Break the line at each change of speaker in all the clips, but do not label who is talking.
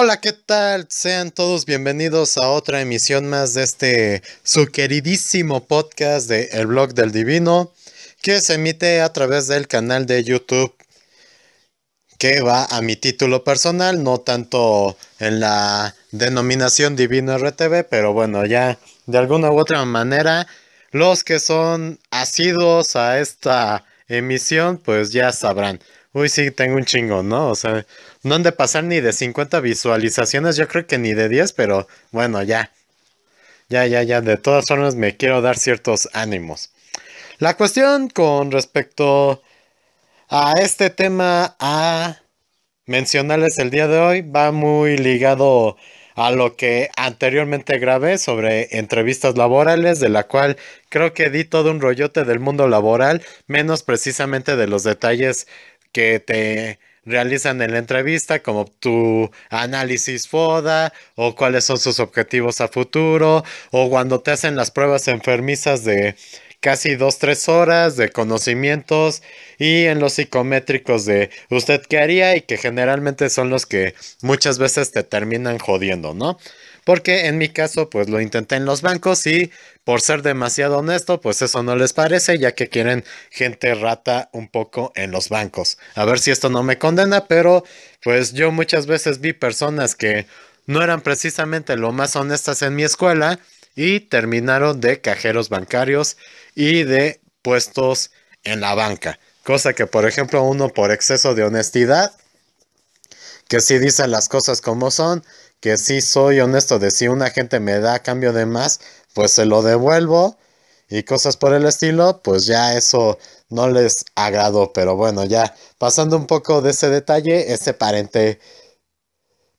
Hola, ¿qué tal? Sean todos bienvenidos a otra emisión más de este su queridísimo podcast de El Blog del Divino, que se emite a través del canal de YouTube, que va a mi título personal, no tanto en la denominación Divino RTV, pero bueno, ya de alguna u otra manera, los que son asiduos a esta emisión, pues ya sabrán. Uy, sí, tengo un chingo, ¿no? O sea, no han de pasar ni de 50 visualizaciones, yo creo que ni de 10, pero bueno, ya. Ya, ya, ya. De todas formas, me quiero dar ciertos ánimos. La cuestión con respecto a este tema a mencionarles el día de hoy va muy ligado a lo que anteriormente grabé sobre entrevistas laborales, de la cual creo que di todo un rollote del mundo laboral, menos precisamente de los detalles que te realizan en la entrevista, como tu análisis FODA, o cuáles son sus objetivos a futuro, o cuando te hacen las pruebas enfermizas de casi dos, tres horas de conocimientos y en los psicométricos de usted qué haría y que generalmente son los que muchas veces te terminan jodiendo, ¿no? Porque en mi caso, pues lo intenté en los bancos y por ser demasiado honesto, pues eso no les parece, ya que quieren gente rata un poco en los bancos. A ver si esto no me condena, pero pues yo muchas veces vi personas que no eran precisamente lo más honestas en mi escuela y terminaron de cajeros bancarios y de puestos en la banca. Cosa que, por ejemplo, uno por exceso de honestidad, que si dicen las cosas como son, que si soy honesto de si una gente me da cambio de más, pues se lo devuelvo y cosas por el estilo, pues ya eso no les agrado pero bueno, ya pasando un poco de ese detalle, ese parente,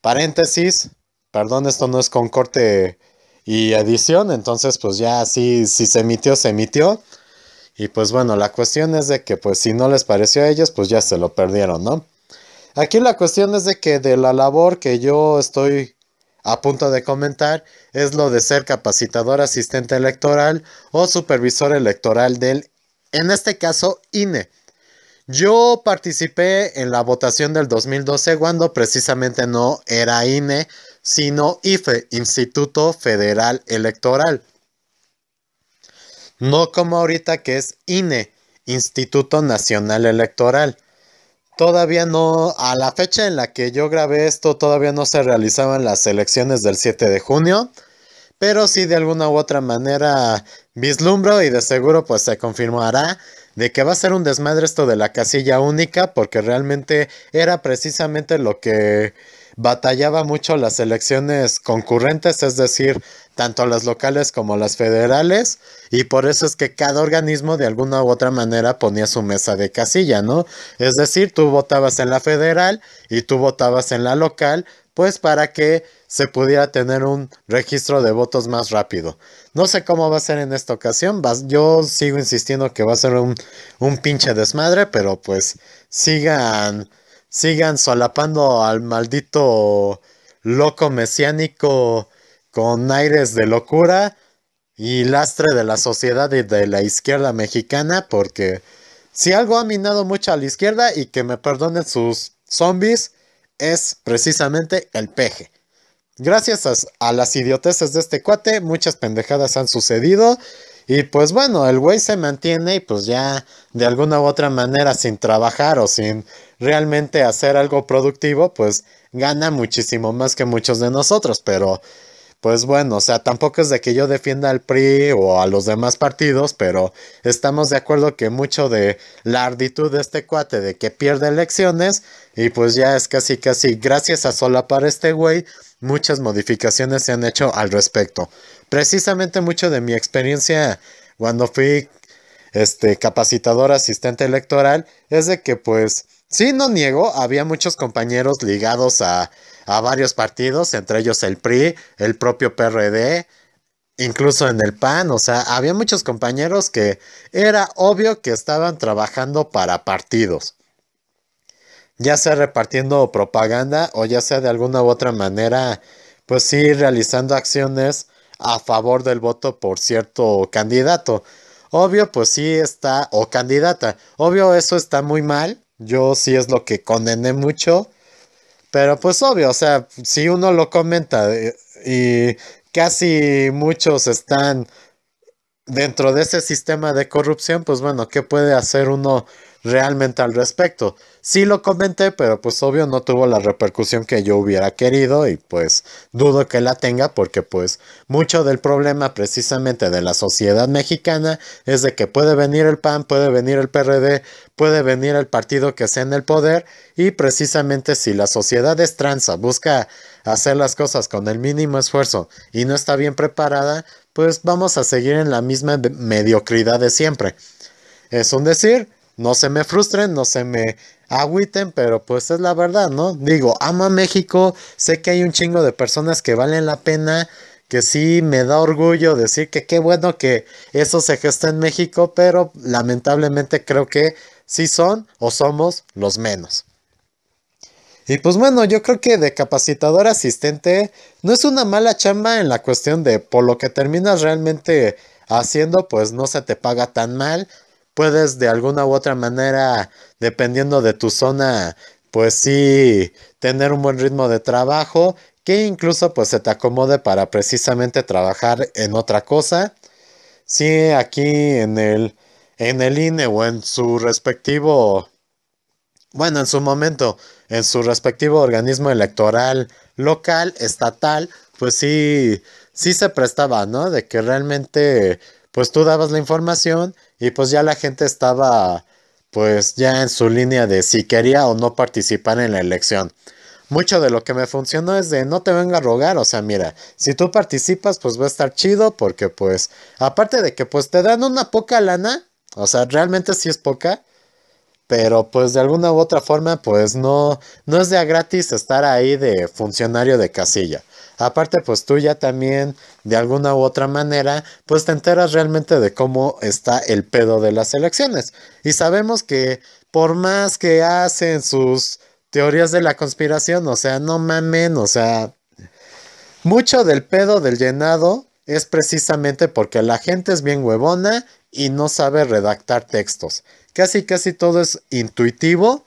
paréntesis, perdón, esto no es con corte y edición, entonces pues ya así, si se emitió, se emitió. Y pues bueno, la cuestión es de que pues si no les pareció a ellos, pues ya se lo perdieron, ¿no? Aquí la cuestión es de que de la labor que yo estoy a punto de comentar es lo de ser capacitador asistente electoral o supervisor electoral del, en este caso, INE. Yo participé en la votación del 2012 cuando precisamente no era INE, sino IFE, Instituto Federal Electoral. No como ahorita que es INE, Instituto Nacional Electoral. Todavía no, a la fecha en la que yo grabé esto, todavía no se realizaban las elecciones del 7 de junio, pero sí de alguna u otra manera vislumbro y de seguro pues se confirmará de que va a ser un desmadre esto de la casilla única, porque realmente era precisamente lo que batallaba mucho las elecciones concurrentes, es decir, tanto las locales como las federales, y por eso es que cada organismo de alguna u otra manera ponía su mesa de casilla, ¿no? Es decir, tú votabas en la federal y tú votabas en la local, pues para que se pudiera tener un registro de votos más rápido. No sé cómo va a ser en esta ocasión, yo sigo insistiendo que va a ser un, un pinche desmadre, pero pues sigan sigan solapando al maldito loco mesiánico con aires de locura y lastre de la sociedad y de la izquierda mexicana, porque si algo ha minado mucho a la izquierda y que me perdonen sus zombies, es precisamente el peje. Gracias a, las idioteces de este cuate, muchas pendejadas han sucedido y pues bueno, el güey se mantiene y pues ya de alguna u otra manera sin trabajar o sin realmente hacer algo productivo, pues gana muchísimo más que muchos de nosotros, pero pues bueno, o sea, tampoco es de que yo defienda al PRI o a los demás partidos, pero estamos de acuerdo que mucho de la arditud de este cuate de que pierde elecciones y pues ya es casi casi gracias a sola para este güey, muchas modificaciones se han hecho al respecto. Precisamente mucho de mi experiencia cuando fui este capacitador asistente electoral es de que pues sí no niego, había muchos compañeros ligados a a varios partidos, entre ellos el PRI, el propio PRD, incluso en el PAN, o sea, había muchos compañeros que era obvio que estaban trabajando para partidos, ya sea repartiendo propaganda o ya sea de alguna u otra manera, pues sí, realizando acciones a favor del voto por cierto candidato. Obvio, pues sí está, o candidata, obvio eso está muy mal, yo sí es lo que condené mucho pero pues obvio, o sea, si uno lo comenta eh, y casi muchos están dentro de ese sistema de corrupción, pues bueno, ¿qué puede hacer uno realmente al respecto. Sí lo comenté, pero pues obvio no tuvo la repercusión que yo hubiera querido y pues dudo que la tenga porque pues mucho del problema precisamente de la sociedad mexicana es de que puede venir el PAN, puede venir el PRD, puede venir el partido que sea en el poder y precisamente si la sociedad es tranza, busca hacer las cosas con el mínimo esfuerzo y no está bien preparada, pues vamos a seguir en la misma mediocridad de siempre. Es un decir, no se me frustren, no se me agüiten, pero pues es la verdad, ¿no? Digo, ama México, sé que hay un chingo de personas que valen la pena, que sí me da orgullo decir que qué bueno que eso se gesta en México, pero lamentablemente creo que sí son o somos los menos. Y pues bueno, yo creo que de capacitador asistente no es una mala chamba en la cuestión de por lo que terminas realmente haciendo, pues no se te paga tan mal puedes de alguna u otra manera, dependiendo de tu zona, pues sí, tener un buen ritmo de trabajo que incluso pues se te acomode para precisamente trabajar en otra cosa. sí, aquí en el, en el INE o en su respectivo, bueno, en su momento, en su respectivo organismo electoral local, estatal, pues sí, sí se prestaba, ¿no? De que realmente, pues tú dabas la información y pues ya la gente estaba pues ya en su línea de si quería o no participar en la elección. Mucho de lo que me funcionó es de no te venga a rogar, o sea, mira, si tú participas pues va a estar chido porque pues aparte de que pues te dan una poca lana, o sea, realmente sí es poca, pero pues de alguna u otra forma pues no, no es de a gratis estar ahí de funcionario de casilla. Aparte pues tú ya también de alguna u otra manera pues te enteras realmente de cómo está el pedo de las elecciones. Y sabemos que por más que hacen sus teorías de la conspiración, o sea, no mamen, o sea, mucho del pedo del llenado es precisamente porque la gente es bien huevona y no sabe redactar textos. Casi, casi todo es intuitivo.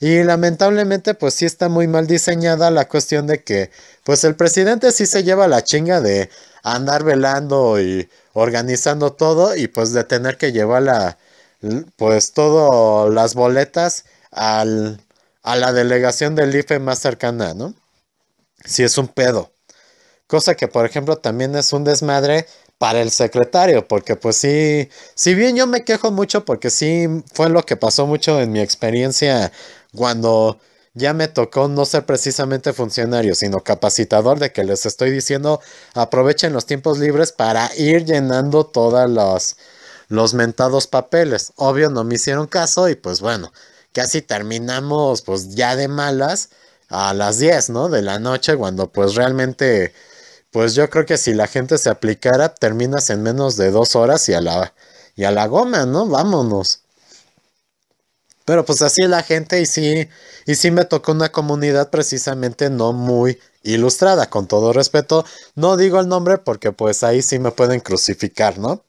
Y lamentablemente, pues sí está muy mal diseñada la cuestión de que, pues el presidente sí se lleva la chinga de andar velando y organizando todo y pues de tener que llevar la, pues todo las boletas al, a la delegación del IFE más cercana, ¿no? Si es un pedo. Cosa que, por ejemplo, también es un desmadre para el secretario, porque pues sí, si bien yo me quejo mucho, porque sí fue lo que pasó mucho en mi experiencia cuando ya me tocó no ser precisamente funcionario, sino capacitador de que les estoy diciendo aprovechen los tiempos libres para ir llenando todos los, los mentados papeles. Obvio no me hicieron caso y pues bueno, casi terminamos pues ya de malas a las 10, ¿no? De la noche cuando pues realmente pues yo creo que si la gente se aplicara, terminas en menos de dos horas y a la, y a la goma, ¿no? Vámonos. Pero pues así la gente y sí, y sí me tocó una comunidad precisamente no muy ilustrada, con todo respeto. No digo el nombre porque pues ahí sí me pueden crucificar, ¿no?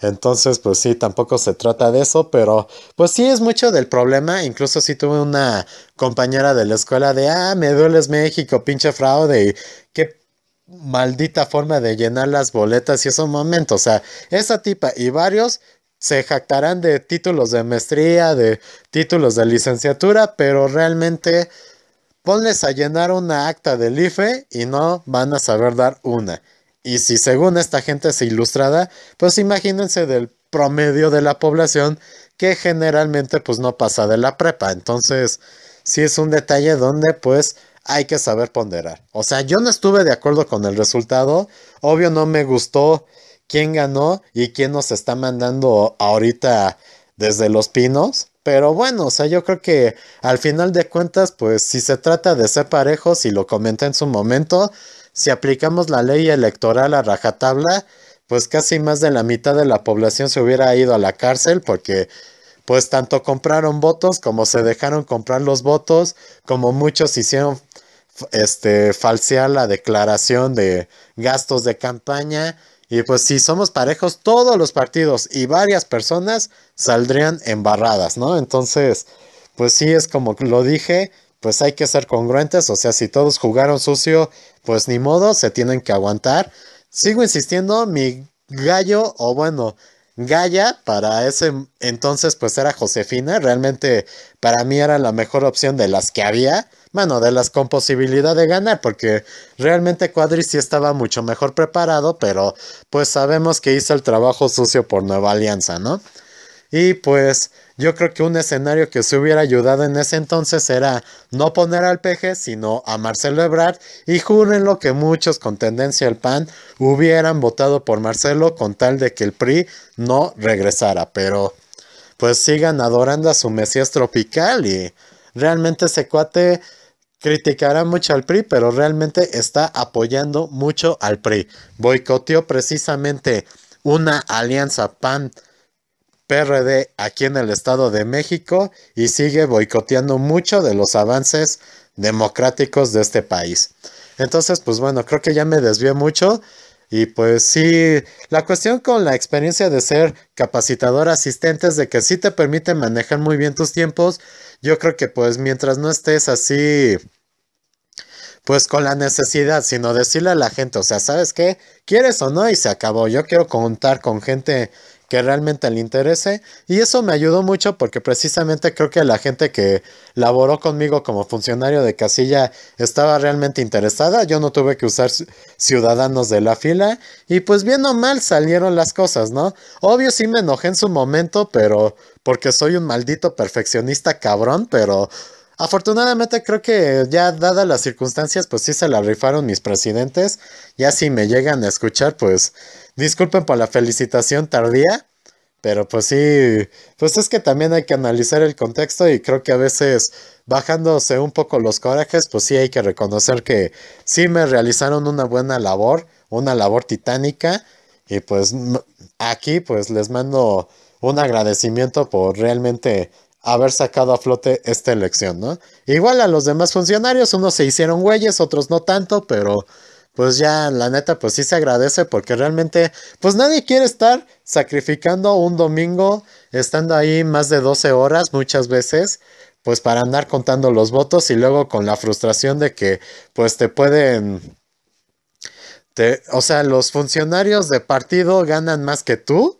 Entonces, pues sí, tampoco se trata de eso, pero pues sí es mucho del problema. Incluso si tuve una compañera de la escuela de, ah, me dueles México, pinche fraude, y qué maldita forma de llenar las boletas y esos momentos. O sea, esa tipa y varios se jactarán de títulos de maestría, de títulos de licenciatura, pero realmente ponles a llenar una acta del IFE y no van a saber dar una. Y si según esta gente es ilustrada, pues imagínense del promedio de la población que generalmente pues no pasa de la prepa. Entonces, si es un detalle donde pues hay que saber ponderar. O sea, yo no estuve de acuerdo con el resultado. Obvio no me gustó quién ganó y quién nos está mandando ahorita desde los pinos. Pero bueno, o sea, yo creo que al final de cuentas, pues si se trata de ser parejos y lo comenté en su momento, si aplicamos la ley electoral a rajatabla, pues casi más de la mitad de la población se hubiera ido a la cárcel porque pues tanto compraron votos como se dejaron comprar los votos, como muchos hicieron este, falsear la declaración de gastos de campaña. Y pues si somos parejos, todos los partidos y varias personas saldrían embarradas, ¿no? Entonces, pues sí, es como lo dije, pues hay que ser congruentes, o sea, si todos jugaron sucio, pues ni modo, se tienen que aguantar. Sigo insistiendo, mi gallo, o bueno, Gaia, para ese entonces, pues era Josefina. Realmente para mí era la mejor opción de las que había. Bueno, de las con posibilidad de ganar, porque realmente Cuadri sí estaba mucho mejor preparado, pero pues sabemos que hizo el trabajo sucio por Nueva Alianza, ¿no? Y pues yo creo que un escenario que se hubiera ayudado en ese entonces era no poner al peje sino a Marcelo Ebrard. Y júrenlo que muchos con tendencia al PAN hubieran votado por Marcelo con tal de que el PRI no regresara. Pero pues sigan adorando a su Mesías tropical y realmente ese cuate criticará mucho al PRI, pero realmente está apoyando mucho al PRI. Boicoteó precisamente una alianza PAN PRD aquí en el Estado de México y sigue boicoteando mucho de los avances democráticos de este país. Entonces, pues bueno, creo que ya me desvié mucho. Y pues sí, la cuestión con la experiencia de ser capacitador asistente es de que sí te permite manejar muy bien tus tiempos. Yo creo que pues mientras no estés así, pues con la necesidad, sino decirle a la gente, o sea, ¿sabes qué? ¿Quieres o no? Y se acabó. Yo quiero contar con gente que realmente le interese. Y eso me ayudó mucho porque precisamente creo que la gente que laboró conmigo como funcionario de casilla estaba realmente interesada. Yo no tuve que usar ciudadanos de la fila. Y pues bien o mal salieron las cosas, ¿no? Obvio sí me enojé en su momento, pero porque soy un maldito perfeccionista cabrón, pero Afortunadamente creo que ya dadas las circunstancias, pues sí se la rifaron mis presidentes. Ya si me llegan a escuchar, pues disculpen por la felicitación tardía, pero pues sí, pues es que también hay que analizar el contexto y creo que a veces bajándose un poco los corajes, pues sí hay que reconocer que sí me realizaron una buena labor, una labor titánica y pues aquí pues les mando un agradecimiento por realmente haber sacado a flote esta elección, ¿no? Igual a los demás funcionarios, unos se hicieron güeyes, otros no tanto, pero pues ya la neta, pues sí se agradece porque realmente, pues nadie quiere estar sacrificando un domingo, estando ahí más de 12 horas muchas veces, pues para andar contando los votos y luego con la frustración de que, pues te pueden, te, o sea, los funcionarios de partido ganan más que tú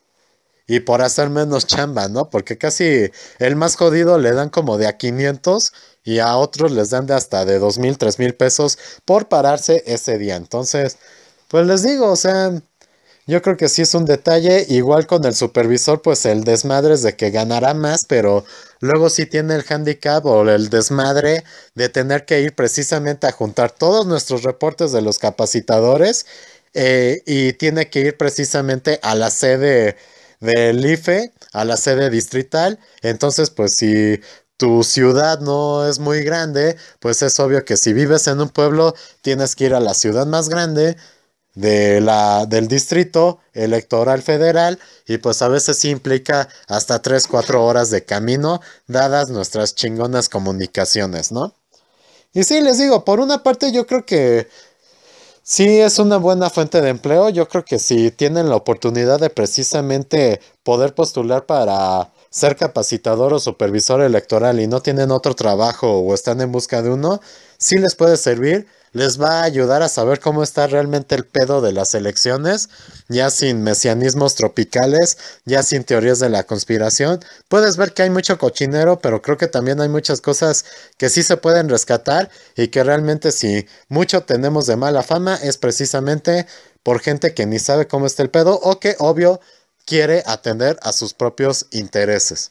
y por hacer menos chamba, ¿no? Porque casi el más jodido le dan como de a 500 y a otros les dan de hasta de 2,000, mil, mil pesos por pararse ese día. Entonces, pues les digo, o sea, yo creo que sí es un detalle, igual con el supervisor, pues el desmadre es de que ganará más, pero luego sí tiene el handicap o el desmadre de tener que ir precisamente a juntar todos nuestros reportes de los capacitadores eh, y tiene que ir precisamente a la sede del IFE a la sede distrital. Entonces, pues si tu ciudad no es muy grande, pues es obvio que si vives en un pueblo, tienes que ir a la ciudad más grande de la, del distrito electoral federal y pues a veces implica hasta 3, 4 horas de camino, dadas nuestras chingonas comunicaciones, ¿no? Y sí, les digo, por una parte yo creo que Sí, es una buena fuente de empleo. Yo creo que si tienen la oportunidad de precisamente poder postular para ser capacitador o supervisor electoral y no tienen otro trabajo o están en busca de uno, sí les puede servir les va a ayudar a saber cómo está realmente el pedo de las elecciones, ya sin mesianismos tropicales, ya sin teorías de la conspiración. Puedes ver que hay mucho cochinero, pero creo que también hay muchas cosas que sí se pueden rescatar y que realmente si mucho tenemos de mala fama es precisamente por gente que ni sabe cómo está el pedo o que obvio quiere atender a sus propios intereses.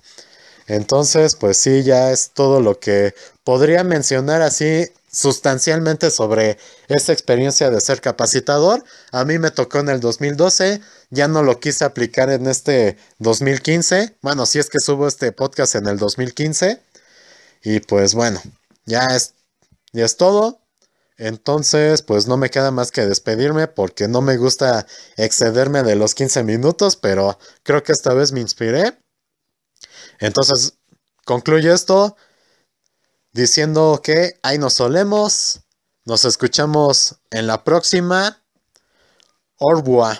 Entonces, pues sí, ya es todo lo que podría mencionar así sustancialmente sobre esa experiencia de ser capacitador. A mí me tocó en el 2012, ya no lo quise aplicar en este 2015. Bueno, si es que subo este podcast en el 2015. Y pues bueno, ya es, es todo. Entonces, pues no me queda más que despedirme porque no me gusta excederme de los 15 minutos, pero creo que esta vez me inspiré. Entonces, concluyo esto diciendo que ahí nos solemos. Nos escuchamos en la próxima. Orboa.